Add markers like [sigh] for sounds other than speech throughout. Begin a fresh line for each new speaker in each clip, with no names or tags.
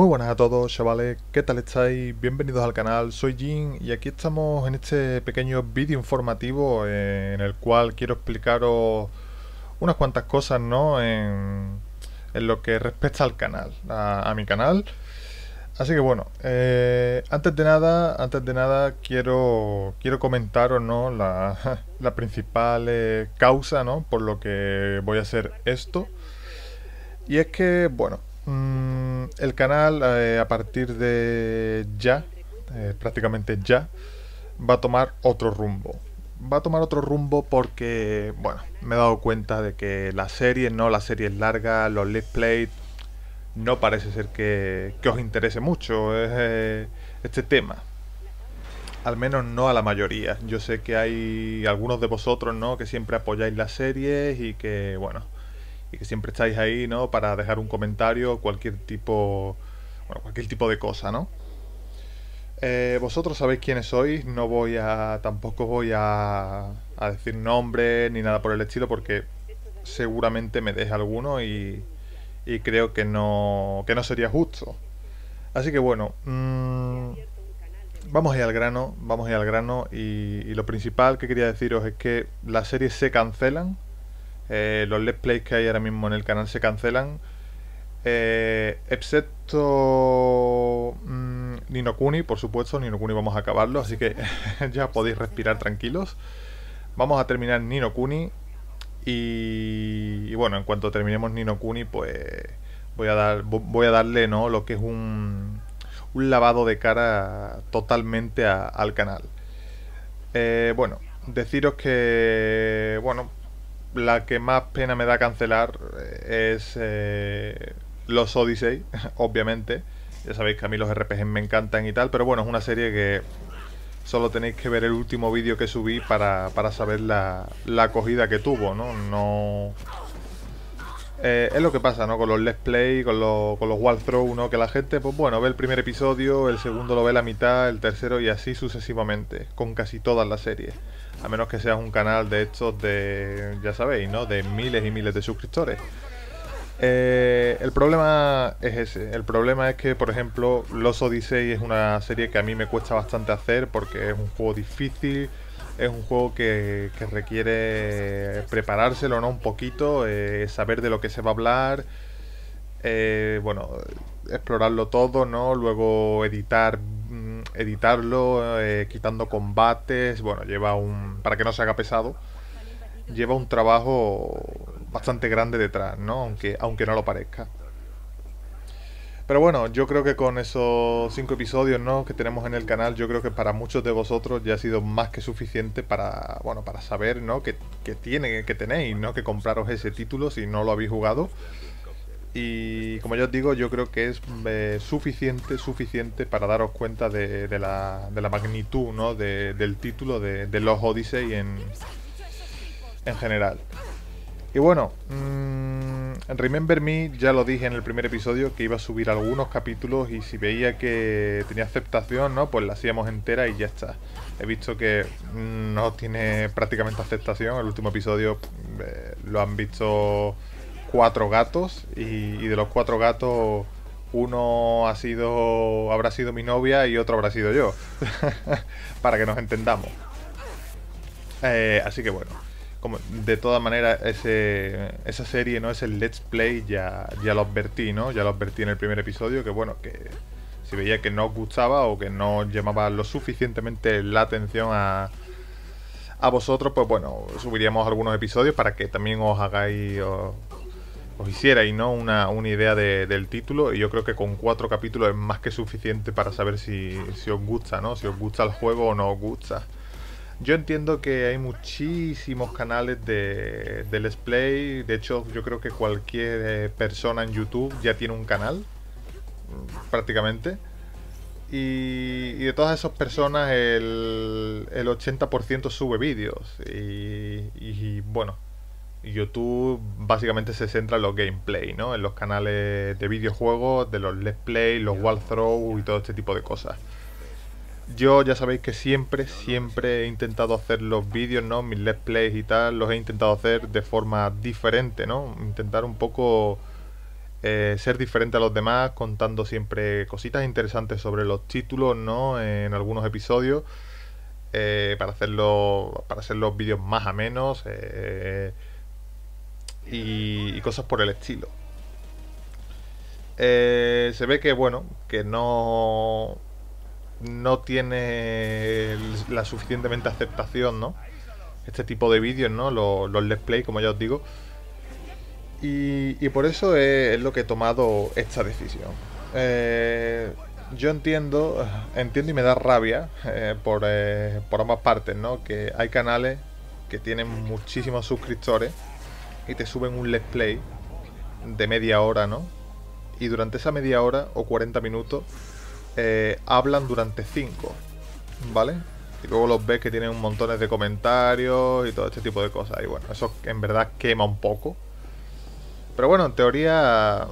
Muy buenas a todos chavales, ¿qué tal estáis? Bienvenidos al canal, soy Jin y aquí estamos en este pequeño vídeo informativo eh, en el cual quiero explicaros unas cuantas cosas ¿no? en, lo que respecta al canal, a, mi canal. Así que bueno, eh, antes de nada, antes de nada quiero, quiero comentaros ¿no? la, la [laughs] principal causa ¿no? por lo que voy a hacer esto. Y es que, bueno... Mmm, el canal eh, a partir de ya, eh, prácticamente ya, va a tomar otro rumbo. Va a tomar otro rumbo porque, bueno, me he dado cuenta de que la serie, no, la serie es larga, los let's play no parece ser que, os interese mucho eh, este tema. Al menos no a la mayoría. Yo sé que hay algunos de vosotros, ¿no? Que siempre apoyáis las series y que, bueno, y que siempre estáis ahí, ¿no? Para dejar un comentario, cualquier tipo, bueno, cualquier tipo de cosa, ¿no? Eh, vosotros sabéis quiénes sois, no voy a, tampoco voy a, decir nombres ni nada por el estilo porque seguramente me deje alguno y, creo que no, que no sería justo. Así que bueno, mm, vamos a al grano, vamos al grano y lo principal que quería deciros es que las series se cancelan eh, los let's plays que hay ahora mismo en el canal se cancelan. Eh, excepto mm, Nino Kuni, por supuesto. Nino Kuni vamos a acabarlo, así que [laughs] ya podéis respirar tranquilos. Vamos a terminar Nino Kuni. Y, y, bueno, en cuanto terminemos Nino Kuni, pues voy a, dar, voy a darle ¿no? lo que es un, un lavado de cara totalmente al canal. Eh, bueno, deciros que, bueno, la que más pena me da cancelar eh, es eh, los Odyssey, [laughs] obviamente. Ya sabéis que a mí los RPGs me encantan y tal, pero bueno, es una serie que solo tenéis que ver el último vídeo que subí para, saber la, la, acogida que tuvo, ¿no? No... Eh, es lo que pasa, ¿no? Con los Let's Play, con, los, con los Que la gente, pues bueno, ve el primer episodio, el segundo lo ve la mitad, el tercero y así sucesivamente, con casi todas las series a menos que seas un canal de estos de, ya sabéis, ¿no? De miles y miles de suscriptores. Eh, el problema es ese. El problema es que, por ejemplo, Los Odyssey es una serie que a mí me cuesta bastante hacer porque es un juego difícil, es un juego que, requiere preparárselo, ¿no? Un poquito, eh, saber de lo que se va a hablar, eh, bueno, explorarlo todo, ¿no? Luego editar editarlo, eh, quitando combates, bueno, lleva un... para que no se haga pesado, lleva un trabajo bastante grande detrás, ¿no? Aunque, aunque no lo parezca. Pero bueno, yo creo que con esos cinco episodios ¿no? que tenemos en el canal, yo creo que para muchos de vosotros ya ha sido más que suficiente para, bueno, para saber ¿no? que, tiene, que tenéis ¿no? que compraros ese título si no lo habéis jugado y como ya os digo, yo creo que es eh, suficiente, suficiente para daros cuenta de, la, de la, magnitud ¿no? del título de, los Odyssey en, en general. Y bueno, mm, Remember Me ya lo dije en el primer episodio que iba a subir algunos capítulos y si veía que tenía aceptación, ¿no? Pues la hacíamos entera y ya está. He visto que mm, no tiene prácticamente aceptación. El último episodio eh, lo han visto cuatro gatos y, de los cuatro gatos uno ha sido habrá sido mi novia y otro habrá sido yo [laughs] para que nos entendamos eh, así que bueno como de todas maneras ese, esa serie no es el let's play ya ya lo advertí no ya lo advertí en el primer episodio que bueno que si veía que no os gustaba o que no llamaba lo suficientemente la atención a, a vosotros, pues bueno, subiríamos algunos episodios para que también os hagáis, os y ¿no? una, una idea de, del título y yo creo que con cuatro capítulos es más que suficiente para saber si, os gusta, ¿no? si os gusta el juego o no os gusta. Yo entiendo que hay muchísimos canales de, Let's Play, de hecho yo creo que cualquier eh, persona en YouTube ya tiene un canal, mm, prácticamente. Y, de todas esas personas el, el 80% sube vídeos. y, y, bueno, YouTube básicamente se centra en los gameplay, ¿no? En los canales de videojuegos, de los let's play, los wall throw y todo este tipo de cosas. Yo ya sabéis que siempre, siempre he intentado hacer los vídeos, ¿no? Mis let's plays y tal, los he intentado hacer de forma diferente, ¿no? Intentar un poco eh, ser diferente a los demás, contando siempre cositas interesantes sobre los títulos, ¿no? En algunos episodios. Eh, para hacerlo. Para hacer los vídeos más amenos. Eh, y, cosas por el estilo. Eh, se ve que, bueno, que no, no tiene la suficientemente aceptación, ¿no? Este tipo de vídeos, ¿no? Los, let's play, como ya os digo. Y, por eso es, lo que he tomado esta decisión. Eh, yo entiendo, entiendo y me da rabia eh, por, ambas partes, Que hay canales que tienen muchísimos suscriptores y te suben un let's play de media hora, ¿no? Y durante esa media hora o 40 minutos eh, hablan durante 5, ¿vale? Y luego los ves que tienen un montón de comentarios y todo este tipo de cosas. Y bueno, eso en verdad quema un poco. Pero bueno, en teoría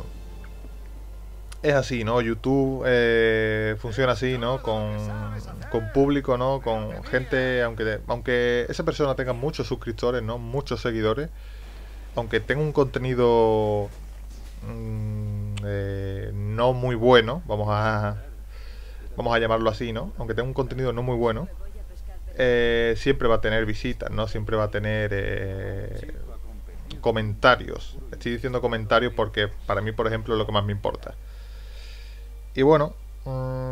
es así, ¿no? YouTube eh, funciona así, ¿no? Con, con, público, ¿no? Con gente, aunque, aunque esa persona tenga muchos suscriptores, ¿no? Muchos seguidores, aunque tenga un contenido mm, eh, no muy bueno, vamos a vamos a llamarlo así, ¿no? Aunque tenga un contenido no muy bueno, eh, siempre va a tener visitas, ¿no? Siempre va a tener eh, comentarios. Estoy diciendo comentarios porque para mí, por ejemplo, es lo que más me importa. Y bueno, mm,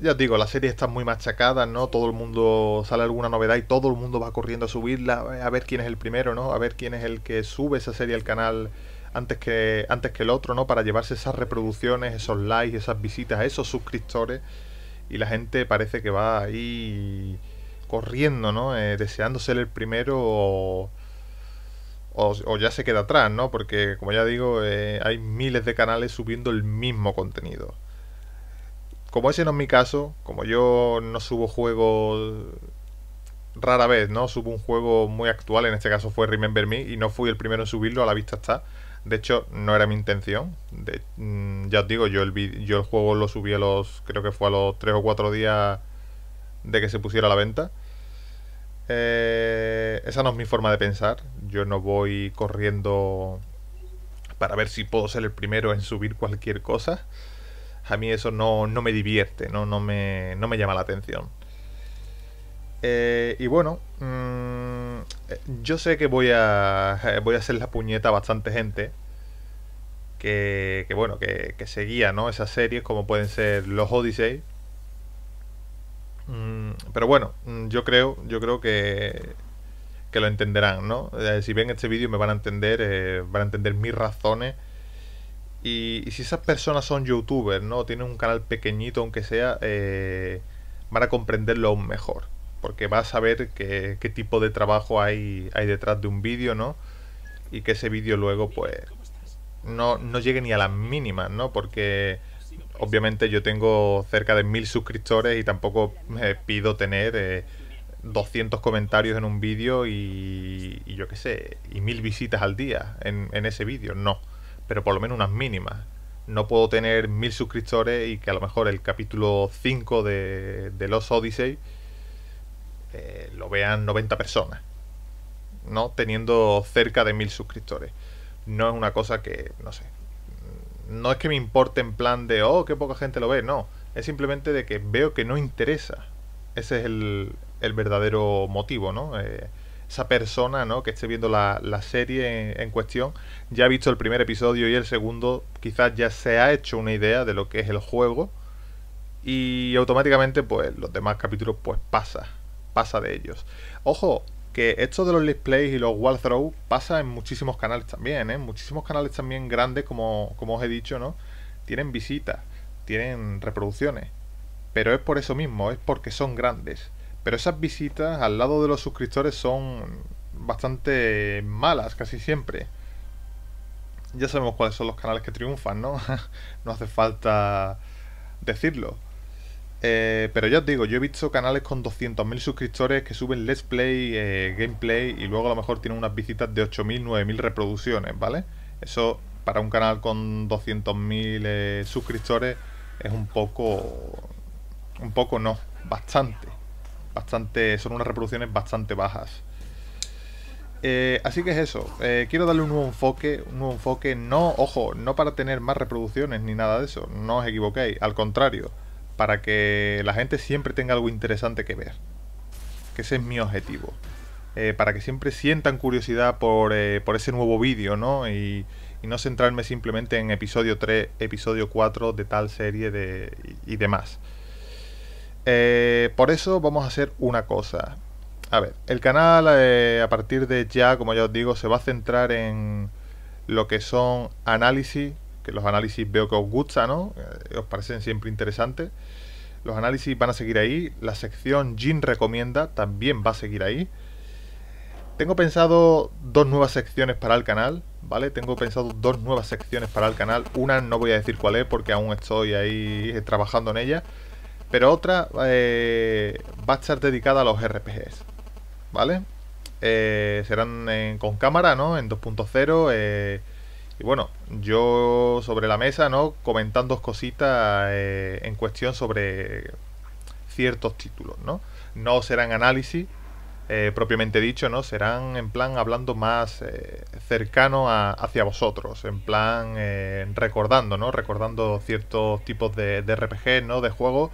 ya os digo, la serie está muy machacada, ¿no? Todo el mundo sale alguna novedad y todo el mundo va corriendo a subirla, eh, a ver quién es el primero, ¿no? A ver quién es el que sube esa serie al canal antes que, antes que el otro, ¿no? Para llevarse esas reproducciones, esos likes, esas visitas, esos suscriptores. Y la gente parece que va ahí corriendo, ¿no? Eh, deseando ser el primero o, o, ya se queda atrás, ¿no? Porque, como ya digo, eh, hay miles de canales subiendo el mismo contenido como ese no es mi caso, como yo no subo juegos rara vez, ¿no? Subo un juego muy actual, en este caso fue Remember Me, y no fui el primero en subirlo, a la vista está. De hecho, no era mi intención. Mm, ya os digo, yo el, yo el juego lo subí a los, creo que fue a los 3 o 4 días de que se pusiera a la venta. Eh, esa no es mi forma de pensar. Yo no voy corriendo para ver si puedo ser el primero en subir cualquier cosa a mí eso no, me divierte, no, me, llama la atención. Eh, y bueno, mm, yo sé que voy a, eh, voy a hacer la puñeta a bastante gente que, que bueno, que, seguía ¿no? esas series como pueden ser los Odyssey. Mm, pero bueno, mm, yo creo, yo creo que, lo entenderán, ¿no? Eh, si ven este vídeo me van a entender, van a entender mis razones y, si esas personas son youtubers, ¿no? Tienen un canal pequeñito, aunque sea, eh, van a comprenderlo aún mejor. Porque vas a saber qué, tipo de trabajo hay, hay detrás de un vídeo, ¿no? Y que ese vídeo luego, pues, no, llegue ni a las mínimas, ¿no? Porque obviamente yo tengo cerca de mil suscriptores y tampoco me pido tener 200 eh, comentarios en un vídeo y, yo qué sé, y mil visitas al día en, en ese vídeo, no pero por lo menos unas mínimas. No puedo tener mil suscriptores y que a lo mejor el capítulo 5 de, de Los Odyssey eh, lo vean 90 personas, ¿no? Teniendo cerca de mil suscriptores. No es una cosa que, no sé, no es que me importe en plan de, oh, qué poca gente lo ve, no. Es simplemente de que veo que no interesa. Ese es el, el verdadero motivo, ¿no? Eh, esa persona que esté viendo la, serie en, cuestión ya ha visto el primer episodio y el segundo, quizás ya se ha hecho una idea de lo que es el juego y automáticamente pues los demás capítulos pues pasa, pasa de ellos. Ojo, que esto de los plays y los wall throw pasa en muchísimos canales también, ¿eh? muchísimos canales también grandes como, como os he dicho, ¿no? Tienen visitas, tienen reproducciones, pero es por eso mismo, es porque son grandes pero esas visitas al lado de los suscriptores son bastante malas casi siempre. Ya sabemos cuáles son los canales que triunfan, ¿no? [laughs] no hace falta decirlo. Eh, pero ya os digo, yo he visto canales con 200.000 suscriptores que suben let's play, eh, gameplay y luego a lo mejor tienen unas visitas de 8.000, 9.000 reproducciones, ¿vale? Eso para un canal con 200.000 eh, suscriptores es un poco... un poco no, bastante. Son unas reproducciones bastante bajas. Eh, así que es eso. Eh, quiero darle un nuevo enfoque. Un nuevo enfoque. No, ojo, no para tener más reproducciones ni nada de eso. No os equivoquéis. Al contrario. Para que la gente siempre tenga algo interesante que ver. Que ese es mi objetivo. Eh, para que siempre sientan curiosidad por, ese nuevo vídeo, ¿no? Y, no centrarme simplemente en episodio 3, episodio 4 de tal serie de, y demás. Eh, por eso vamos a hacer una cosa. A ver, el canal eh, a partir de ya, como ya os digo, se va a centrar en lo que son análisis, que los análisis veo que os gusta, ¿no? Eh, os parecen siempre interesantes. Los análisis van a seguir ahí, la sección Jin recomienda también va a seguir ahí. Tengo pensado dos nuevas secciones para el canal, ¿vale? Tengo pensado dos nuevas secciones para el canal. Una no voy a decir cuál es porque aún estoy ahí trabajando en ella pero otra eh, va a estar dedicada a los RPGs, ¿vale? Eh, serán con cámara, ¿no? En 2.0. Eh, y bueno, yo sobre la mesa, ¿no? Comentando cositas en cuestión sobre ciertos títulos, ¿no? No serán análisis, propiamente dicho, ¿no? Serán en plan hablando más cercano a, hacia vosotros, en plan recordando, ¿no? Recordando ciertos tipos de, de RPG, ¿no? De juegos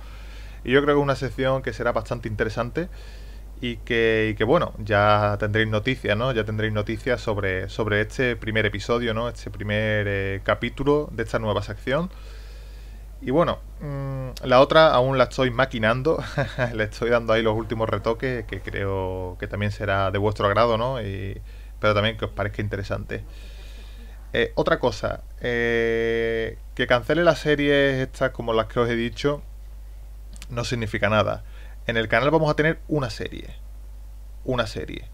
y yo creo que es una sección que será bastante interesante y que, bueno, ya tendréis noticias, ¿no? Ya tendréis noticias sobre, sobre este primer episodio, ¿no? Este primer eh, capítulo de esta nueva sección. Y bueno, mm, la otra aún la estoy maquinando, [laughs] le estoy dando ahí los últimos retoques que creo que también será de vuestro agrado, ¿no? Y, pero también que os parezca interesante. Eh, otra cosa, eh, que cancele las series estas como las que os he dicho, no significa nada. En el canal vamos a tener una serie. Una serie.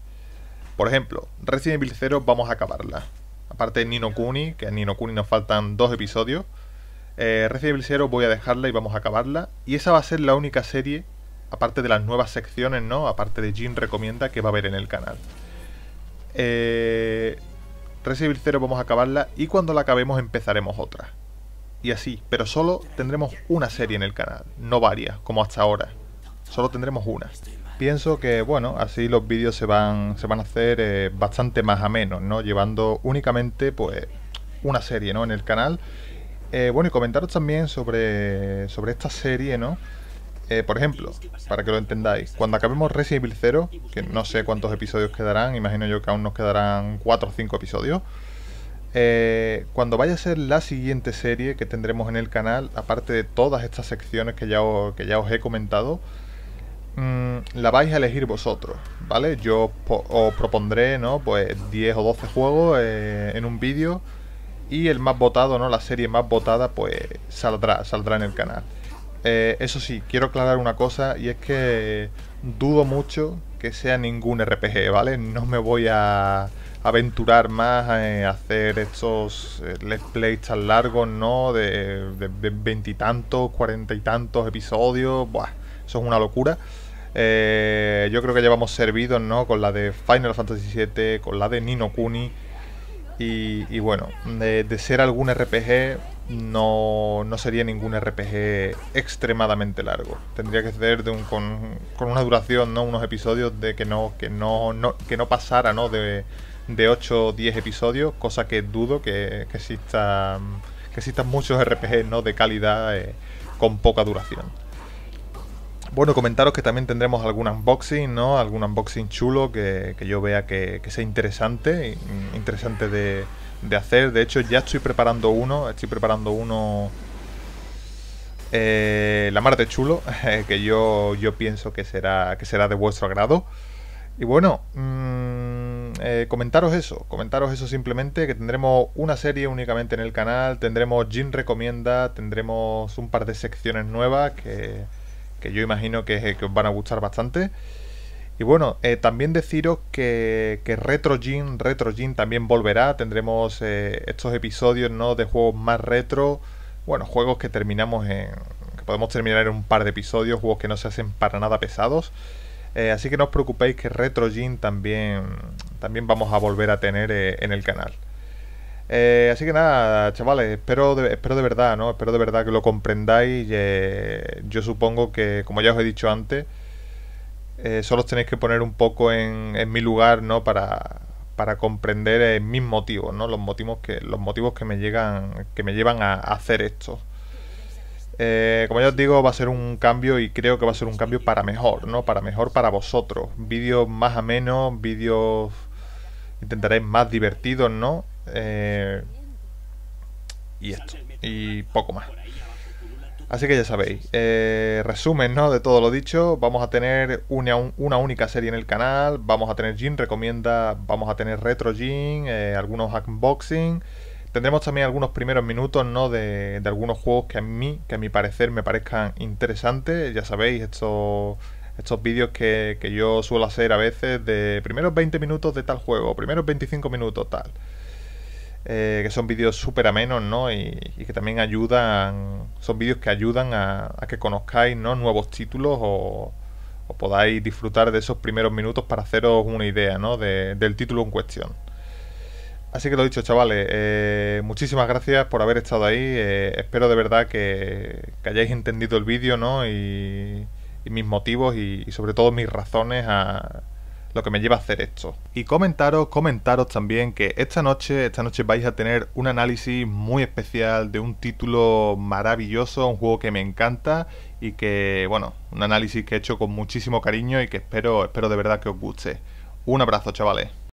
Por ejemplo, Resident Evil 0 vamos a acabarla. Aparte de Nino Kuni, que a Nino Kuni nos faltan dos episodios. Eh, Resident Evil 0 voy a dejarla y vamos a acabarla. Y esa va a ser la única serie, aparte de las nuevas secciones, ¿no? Aparte de Jin Recomienda, que va a haber en el canal. Eh, Resident Evil 0 vamos a acabarla y cuando la acabemos empezaremos otra y así, pero solo tendremos una serie en el canal, no varias, como hasta ahora. Solo tendremos una. Pienso que, bueno, así los vídeos se van, se van a hacer eh, bastante más menos ¿no? Llevando únicamente, pues, una serie, ¿no? En el canal. Eh, bueno, y comentaros también sobre, sobre esta serie, ¿no? Eh, por ejemplo, para que lo entendáis, cuando acabemos Resident Evil 0, que no sé cuántos episodios quedarán, imagino yo que aún nos quedarán 4 o 5 episodios, eh, cuando vaya a ser la siguiente serie que tendremos en el canal, aparte de todas estas secciones que ya os, ya os he comentado, mm, la vais a elegir vosotros, ¿vale? Yo os propondré, ¿no? Pues 10 o 12 juegos eh, en un vídeo y el más votado, ¿no? La serie más votada, pues saldrá, saldrá en el canal. Eh, eso sí, quiero aclarar una cosa y es que dudo mucho que sea ningún RPG, ¿vale? No me voy a aventurar más a eh, hacer estos eh, let's plays tan largos, ¿no? De veintitantos, cuarenta y tantos episodios. Buah, eso es una locura. Eh, yo creo que llevamos servidos, ¿no? Con la de Final Fantasy VII, con la de Nino Kuni. Y, bueno, de, ser algún RPG, no, no, sería ningún RPG extremadamente largo. Tendría que ser de con, una duración, ¿no? Unos episodios de que no, que no que no pasara, ¿no? De, de 8 o 10 episodios, cosa que dudo que, existan, que existan muchos RPG ¿no? de calidad eh, con poca duración. Bueno, comentaros que también tendremos algún unboxing, ¿no? Algún unboxing chulo que, yo vea que, sea interesante, interesante de, hacer. De hecho, ya estoy preparando uno, estoy preparando uno... Eh, la mar de chulo, [laughs] que yo, yo pienso que será, que será de vuestro agrado. Y bueno, mm, eh, comentaros eso, comentaros eso simplemente, que tendremos una serie únicamente en el canal, tendremos Jin Recomienda, tendremos un par de secciones nuevas que, yo imagino eh, que, os van a gustar bastante. Y bueno, eh, también deciros que, que Retro Gin, Retro también volverá, tendremos estos episodios ¿no? de juegos más retro, bueno, juegos que terminamos en... que podemos terminar en un par de episodios, juegos que no se hacen para nada pesados. así que no os preocupéis que Retro Gin también también vamos a volver a tener eh, en el canal. Eh, así que nada, chavales, espero de, espero de verdad, ¿no? Espero de verdad que lo comprendáis. Eh, yo supongo que, como ya os he dicho antes, solo os tenéis que poner un poco en, en mi lugar, ¿no? Para, comprender mis motivos, ¿no? Los motivos que, los motivos que me llegan, que me llevan a, hacer esto. como ya os digo, va a ser un cambio y creo que va a ser un cambio para mejor, ¿no? Para mejor para vosotros. Vídeos más menos vídeos intentaréis más divertidos, ¿no? Eh, y esto, y poco más. Así que ya sabéis, eh, resumen ¿no? de todo lo dicho, vamos a tener una, una, única serie en el canal, vamos a tener Jin recomienda, vamos a tener Retro Jin, eh, algunos unboxing, tendremos también algunos primeros minutos ¿no? de, de algunos juegos que a mí, que a mi parecer me parezcan interesantes, ya sabéis, esto estos vídeos que, yo suelo hacer a veces de primeros 20 minutos de tal juego, primeros 25 minutos tal. Eh, que son vídeos súper amenos, ¿no? Y, que también ayudan, son vídeos que ayudan a, que conozcáis, ¿no? Nuevos títulos o, podáis disfrutar de esos primeros minutos para haceros una idea, ¿no? del título en cuestión. Así que lo dicho, chavales, eh, muchísimas gracias por haber estado ahí. Eh, espero de verdad que, que hayáis entendido el vídeo, ¿no? Y, y mis motivos y, sobre todo mis razones a lo que me lleva a hacer esto. Y comentaros, comentaros también que esta noche, esta noche vais a tener un análisis muy especial de un título maravilloso, un juego que me encanta y que, bueno, un análisis que he hecho con muchísimo cariño y que espero, espero de verdad que os guste. Un abrazo, chavales.